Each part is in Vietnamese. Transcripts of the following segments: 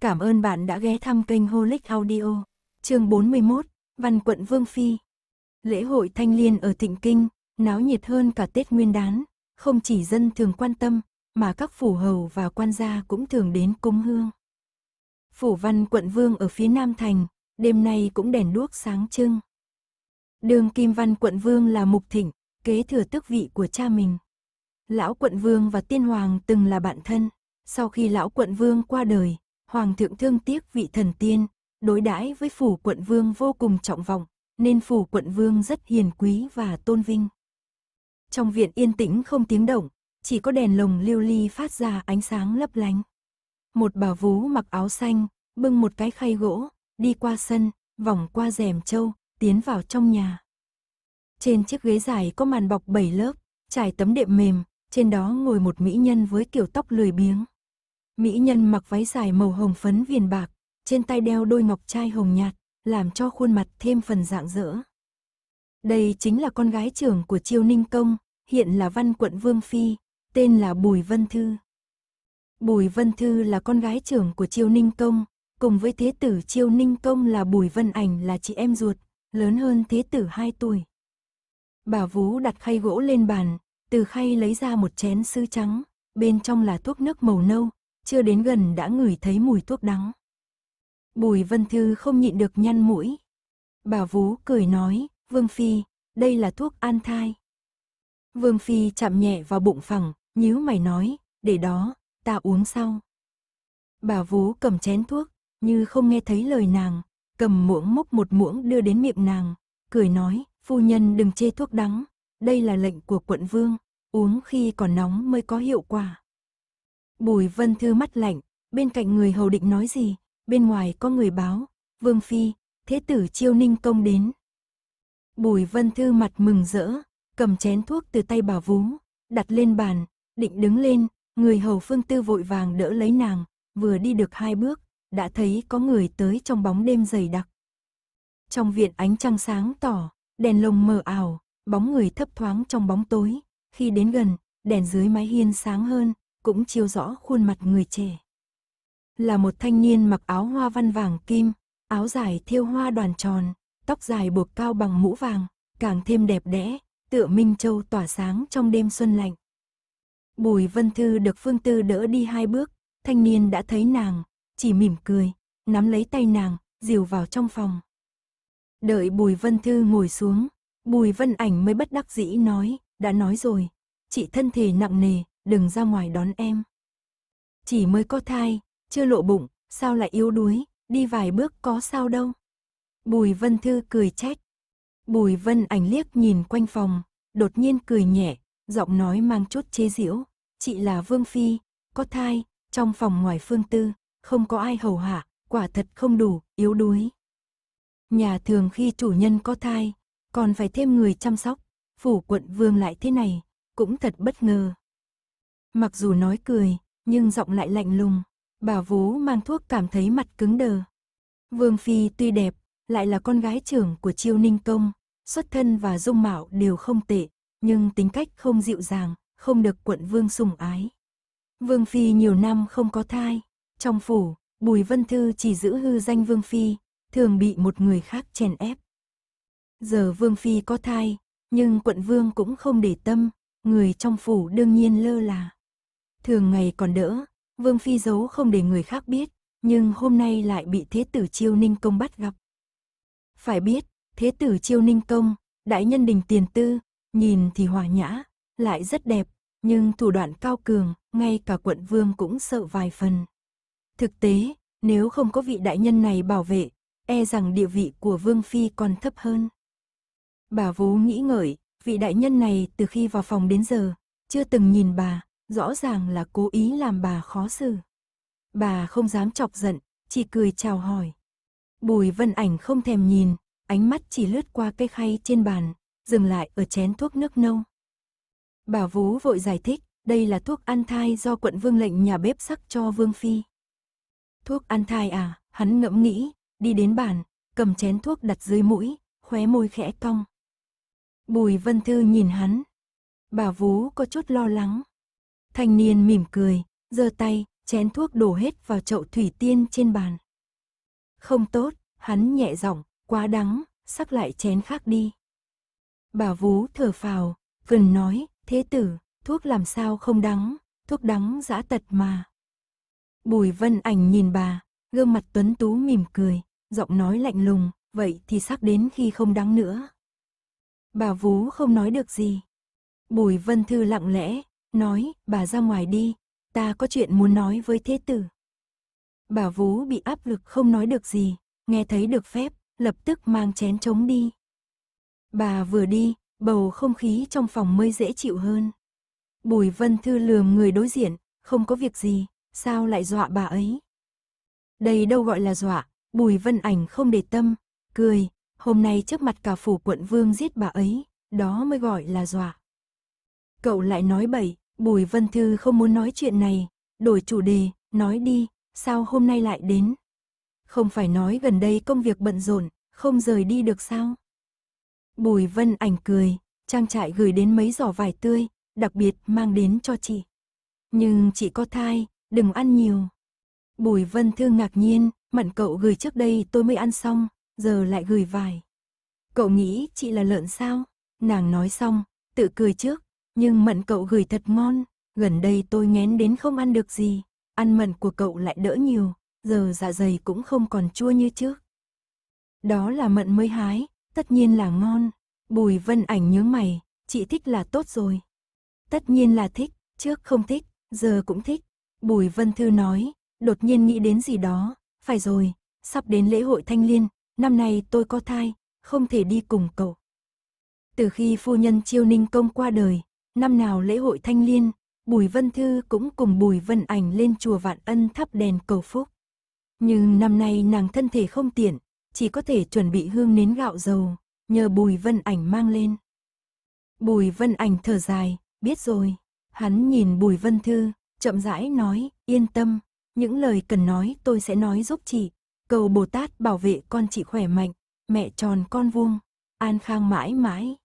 Cảm ơn bạn đã ghé thăm kênh Holic Audio. Chương 41, Văn quận Vương Phi. Lễ hội Thanh Liên ở Thịnh Kinh, náo nhiệt hơn cả Tết Nguyên đán, không chỉ dân thường quan tâm, mà các phủ hầu và quan gia cũng thường đến cúng hương. Phủ Văn quận Vương ở phía Nam thành, đêm nay cũng đèn đuốc sáng trưng. Đường Kim Văn quận Vương là mục thịnh, kế thừa tước vị của cha mình. Lão quận Vương và Tiên Hoàng từng là bạn thân, sau khi lão quận Vương qua đời, hoàng thượng thương tiếc vị thần tiên, đối đãi với phủ quận vương vô cùng trọng vọng, nên phủ quận vương rất hiền quý và tôn vinh. Trong viện yên tĩnh không tiếng động, chỉ có đèn lồng lưu ly phát ra ánh sáng lấp lánh. Một bà vú mặc áo xanh, bưng một cái khay gỗ, đi qua sân, vòng qua rèm trâu, tiến vào trong nhà. Trên chiếc ghế dài có màn bọc bảy lớp, trải tấm đệm mềm, trên đó ngồi một mỹ nhân với kiểu tóc lười biếng. Mỹ nhân mặc váy dài màu hồng phấn viền bạc, trên tay đeo đôi ngọc trai hồng nhạt, làm cho khuôn mặt thêm phần rạng rỡ. Đây chính là con gái trưởng của Triều Ninh Công, hiện là văn quận Vương Phi, tên là Bùi Vân Thư. Bùi Vân Thư là con gái trưởng của Triều Ninh Công, cùng với thế tử Triều Ninh Công là Bùi Vân Ảnh là chị em ruột, lớn hơn thế tử 2 tuổi. Bà Vú đặt khay gỗ lên bàn, từ khay lấy ra một chén sứ trắng, bên trong là thuốc nước màu nâu, chưa đến gần đã ngửi thấy mùi thuốc đắng. Bùi Vân Thư không nhịn được nhăn mũi. Bà Vú cười nói, Vương Phi, đây là thuốc an thai. Vương Phi chạm nhẹ vào bụng phẳng, nhíu mày nói, để đó, ta uống sau. Bà Vú cầm chén thuốc, như không nghe thấy lời nàng, cầm muỗng múc một muỗng đưa đến miệng nàng, cười nói, phu nhân đừng chê thuốc đắng, đây là lệnh của quận vương, uống khi còn nóng mới có hiệu quả. Bùi Vân Thư mắt lạnh, bên cạnh người hầu định nói gì, bên ngoài có người báo, Vương Phi, Thế tử Chiêu Ninh Công đến. Bùi Vân Thư mặt mừng rỡ, cầm chén thuốc từ tay bà vú, đặt lên bàn, định đứng lên, người hầu Phương Tư vội vàng đỡ lấy nàng, vừa đi được hai bước, đã thấy có người tới trong bóng đêm dày đặc. Trong viện ánh trăng sáng tỏ, đèn lồng mờ ảo, bóng người thấp thoáng trong bóng tối, khi đến gần, đèn dưới mái hiên sáng hơn, cũng chiếu rõ khuôn mặt người trẻ. Là một thanh niên mặc áo hoa văn vàng kim, áo dài thêu hoa đoàn tròn, tóc dài buộc cao bằng mũ vàng, càng thêm đẹp đẽ, tựa minh châu tỏa sáng trong đêm xuân lạnh. Bùi Vân Thư được Phương Tư đỡ đi hai bước, thanh niên đã thấy nàng, chỉ mỉm cười, nắm lấy tay nàng, dìu vào trong phòng. Đợi Bùi Vân Thư ngồi xuống, Bùi Vân Ảnh mới bất đắc dĩ nói, đã nói rồi, chị thân thể nặng nề, đừng ra ngoài đón em. Chỉ mới có thai, chưa lộ bụng, sao lại yếu đuối, đi vài bước có sao đâu. Bùi Vân Thư cười trách. Bùi Vân ảnh liếc nhìn quanh phòng, đột nhiên cười nhẹ, giọng nói mang chút chế giễu. Chị là Vương Phi, có thai, trong phòng ngoài phương tư, không có ai hầu hạ, quả thật không đủ, yếu đuối. Nhà thường khi chủ nhân có thai, còn phải thêm người chăm sóc, phủ quận vương lại thế này, cũng thật bất ngờ. Mặc dù nói cười, nhưng giọng lại lạnh lùng. Bà vú mang thuốc cảm thấy mặt cứng đờ. Vương Phi tuy đẹp, lại là con gái trưởng của Chiêu Ninh Công. Xuất thân và dung mạo đều không tệ, nhưng tính cách không dịu dàng, không được quận vương sủng ái. Vương Phi nhiều năm không có thai. Trong phủ, Bùi Vân Thư chỉ giữ hư danh Vương Phi, thường bị một người khác chèn ép. Giờ Vương Phi có thai, nhưng quận vương cũng không để tâm, người trong phủ đương nhiên lơ là. Thường ngày còn đỡ, Vương Phi giấu không để người khác biết, nhưng hôm nay lại bị Thế tử Chiêu Ninh Công bắt gặp. Phải biết, Thế tử Chiêu Ninh Công, đại nhân đình tiền tư, nhìn thì hòa nhã, lại rất đẹp, nhưng thủ đoạn cao cường, ngay cả quận vương cũng sợ vài phần. Thực tế, nếu không có vị đại nhân này bảo vệ, e rằng địa vị của vương phi còn thấp hơn. Bà vú nghĩ ngợi, vị đại nhân này từ khi vào phòng đến giờ, chưa từng nhìn bà, rõ ràng là cố ý làm bà khó xử. Bà không dám chọc giận, chỉ cười chào hỏi. Bùi vân ảnh không thèm nhìn, ánh mắt chỉ lướt qua cây khay trên bàn, dừng lại ở chén thuốc nước nâu. Bà Vú vội giải thích, đây là thuốc ăn thai do quận vương lệnh nhà bếp sắc cho vương phi. Thuốc ăn thai à, hắn ngẫm nghĩ, đi đến bàn, cầm chén thuốc đặt dưới mũi, khóe môi khẽ cong. Bùi Vân Thư nhìn hắn. Bà Vú có chút lo lắng. Thanh niên mỉm cười, giơ tay, chén thuốc đổ hết vào chậu thủy tiên trên bàn. Không tốt, hắn nhẹ giọng, quá đắng, sắc lại chén khác đi. Bà vú thở phào, gần nói, thế tử, thuốc làm sao không đắng, thuốc đắng dã tật mà. Bùi vân ảnh nhìn bà, gương mặt tuấn tú mỉm cười, giọng nói lạnh lùng, vậy thì sắc đến khi không đắng nữa. Bà vú không nói được gì. Bùi vân thư lặng lẽ, nói, bà ra ngoài đi, ta có chuyện muốn nói với thế tử. Bà vú bị áp lực không nói được gì, nghe thấy được phép, lập tức mang chén trống đi. Bà vừa đi, bầu không khí trong phòng mới dễ chịu hơn. Bùi Vân Thư lườm người đối diện, không có việc gì, sao lại dọa bà ấy? Đây đâu gọi là dọa, Bùi Vân Ảnh không để tâm, cười, hôm nay trước mặt cả phủ quận vương giết bà ấy, đó mới gọi là dọa. Cậu lại nói bậy, Bùi Vân Thư không muốn nói chuyện này, đổi chủ đề, nói đi, sao hôm nay lại đến? Không phải nói gần đây công việc bận rộn, không rời đi được sao? Bùi Vân ảnh cười, trang trại gửi đến mấy giỏ vải tươi, đặc biệt mang đến cho chị. Nhưng chị có thai, đừng ăn nhiều. Bùi Vân Thư ngạc nhiên, mặn cậu gửi trước đây tôi mới ăn xong, giờ lại gửi vải. Cậu nghĩ chị là lợn sao? Nàng nói xong, tự cười trước, nhưng mận cậu gửi thật ngon, gần đây tôi ngén đến không ăn được gì, ăn mận của cậu lại đỡ nhiều, giờ dạ dày cũng không còn chua như trước. Đó là mận mới hái, tất nhiên là ngon. Bùi vân ảnh nhớ mày, chị thích là tốt rồi. Tất nhiên là thích, trước không thích, giờ cũng thích. Bùi vân thư nói, đột nhiên nghĩ đến gì đó, phải rồi, sắp đến lễ hội thanh liên, năm nay tôi có thai, không thể đi cùng cậu. Từ khi phu nhân chiêu ninh công qua đời, năm nào lễ hội thanh liên, Bùi Vân Thư cũng cùng Bùi Vân Ảnh lên chùa Vạn Ân thắp đèn cầu phúc. Nhưng năm nay nàng thân thể không tiện, chỉ có thể chuẩn bị hương nến gạo dầu, nhờ Bùi Vân Ảnh mang lên. Bùi Vân Ảnh thở dài, biết rồi. Hắn nhìn Bùi Vân Thư, chậm rãi nói, yên tâm, những lời cần nói tôi sẽ nói giúp chị. Cầu Bồ Tát bảo vệ con chị khỏe mạnh, mẹ tròn con vuông, an khang mãi mãi.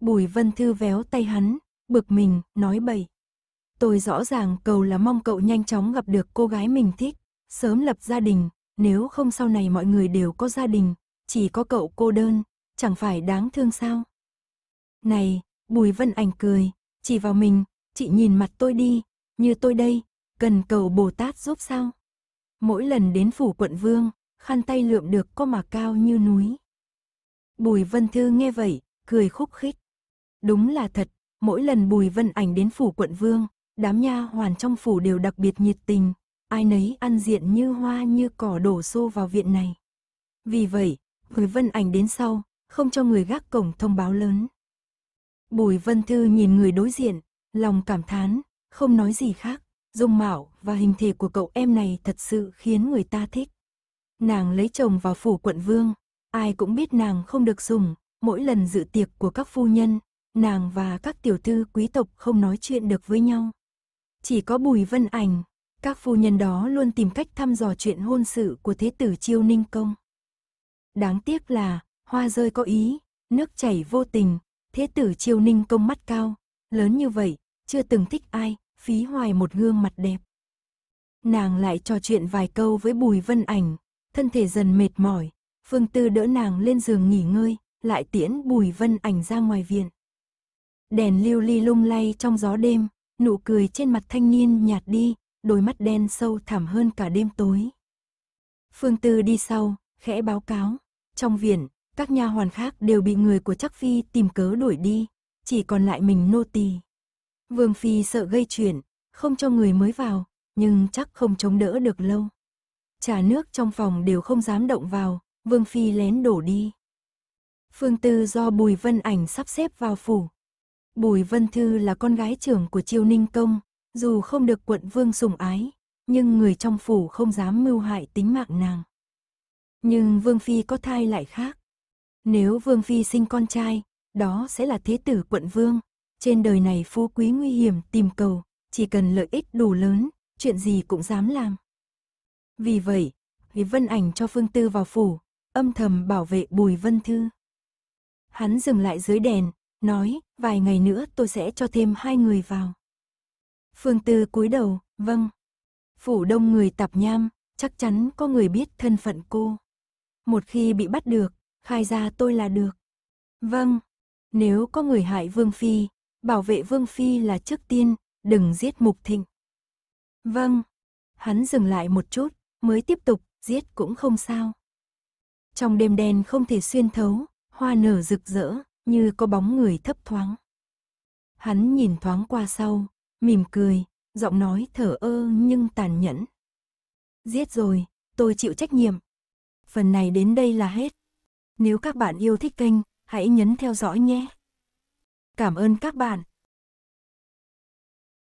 Bùi Vân Thư véo tay hắn, bực mình, nói bậy. Tôi rõ ràng cầu là mong cậu nhanh chóng gặp được cô gái mình thích, sớm lập gia đình, nếu không sau này mọi người đều có gia đình, chỉ có cậu cô đơn, chẳng phải đáng thương sao. Này, Bùi Vân Ảnh cười, chỉ vào mình, chị nhìn mặt tôi đi, như tôi đây, cần cầu Bồ Tát giúp sao. Mỗi lần đến phủ quận vương, khăn tay lượm được có mà cao như núi. Bùi Vân Thư nghe vậy, cười khúc khích. Đúng là thật, mỗi lần Bùi Vân Ảnh đến phủ quận vương, đám nha hoàn trong phủ đều đặc biệt nhiệt tình, ai nấy ăn diện như hoa như cỏ đổ xô vào viện này. Vì vậy, Bùi Vân Ảnh đến sau, không cho người gác cổng thông báo lớn. Bùi Vân Thư nhìn người đối diện, lòng cảm thán, không nói gì khác, dung mạo và hình thể của cậu em này thật sự khiến người ta thích. Nàng lấy chồng vào phủ quận vương, ai cũng biết nàng không được dùng, mỗi lần dự tiệc của các phu nhân, nàng và các tiểu thư quý tộc không nói chuyện được với nhau. Chỉ có Bùi Vân Ảnh, các phu nhân đó luôn tìm cách thăm dò chuyện hôn sự của thế tử Chiêu Ninh Công. Đáng tiếc là, hoa rơi có ý, nước chảy vô tình, thế tử Chiêu Ninh Công mắt cao, lớn như vậy, chưa từng thích ai, phí hoài một gương mặt đẹp. Nàng lại trò chuyện vài câu với Bùi Vân Ảnh, thân thể dần mệt mỏi, Phương Tư đỡ nàng lên giường nghỉ ngơi, lại tiễn Bùi Vân Ảnh ra ngoài viện. Đèn lưu ly lung lay trong gió đêm, nụ cười trên mặt thanh niên nhạt đi, đôi mắt đen sâu thẳm hơn cả đêm tối. Phương Tư đi sau, khẽ báo cáo, trong viện, các nha hoàn khác đều bị người của Trắc Phi tìm cớ đuổi đi, chỉ còn lại mình nô tỳ. Vương Phi sợ gây chuyện, không cho người mới vào, nhưng chắc không chống đỡ được lâu. Trà nước trong phòng đều không dám động vào, Vương Phi lén đổ đi. Phương Tư do Bùi Vân Ảnh sắp xếp vào phủ, Bùi Vân Thư là con gái trưởng của Triều Ninh Công, dù không được quận vương sủng ái, nhưng người trong phủ không dám mưu hại tính mạng nàng. Nhưng Vương Phi có thai lại khác. Nếu Vương Phi sinh con trai, đó sẽ là thế tử quận vương. Trên đời này phú quý nguy hiểm tìm cầu, chỉ cần lợi ích đủ lớn, chuyện gì cũng dám làm. Vì vậy, vì Vân Ảnh cho Phương Tư vào phủ, âm thầm bảo vệ Bùi Vân Thư. Hắn dừng lại dưới đèn, nói, vài ngày nữa tôi sẽ cho thêm hai người vào. Phương Tư cúi đầu, vâng. Phủ đông người tạp nham, chắc chắn có người biết thân phận cô. Một khi bị bắt được, khai ra tôi là được. Vâng, nếu có người hại Vương Phi, bảo vệ Vương Phi là trước tiên, đừng giết Mục Thịnh. Vâng, hắn dừng lại một chút, mới tiếp tục, giết cũng không sao. Trong đêm đen không thể xuyên thấu, hoa nở rực rỡ như có bóng người thấp thoáng. Hắn nhìn thoáng qua sau, mỉm cười, giọng nói thở ơ nhưng tàn nhẫn. Giết rồi, tôi chịu trách nhiệm. Phần này đến đây là hết. Nếu các bạn yêu thích kênh, hãy nhấn theo dõi nhé. Cảm ơn các bạn.